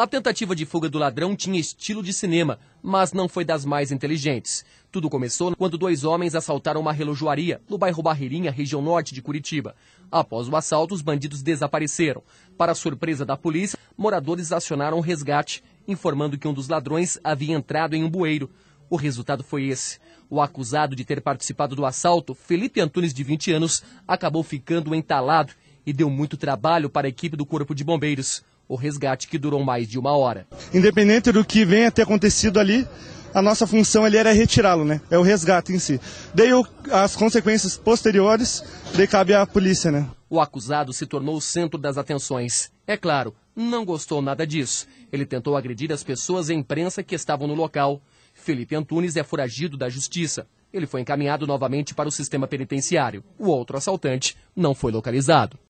A tentativa de fuga do ladrão tinha estilo de cinema, mas não foi das mais inteligentes. Tudo começou quando dois homens assaltaram uma relojoaria no bairro Barreirinha, região norte de Curitiba. Após o assalto, os bandidos desapareceram. Para surpresa da polícia, moradores acionaram o resgate, informando que um dos ladrões havia entrado em um bueiro. O resultado foi esse. O acusado de ter participado do assalto, Felipe Antunes, de 20 anos, acabou ficando entalado e deu muito trabalho para a equipe do Corpo de Bombeiros o resgate que durou mais de uma hora. Independente do que venha ter acontecido ali, a nossa função ali era retirá-lo, né? É o resgate em si. Daí as consequências posteriores, daí cabe à polícia, né? O acusado se tornou o centro das atenções. É claro, não gostou nada disso. Ele tentou agredir as pessoas e a imprensa que estavam no local. Felipe Antunes é foragido da justiça. Ele foi encaminhado novamente para o sistema penitenciário. O outro assaltante não foi localizado.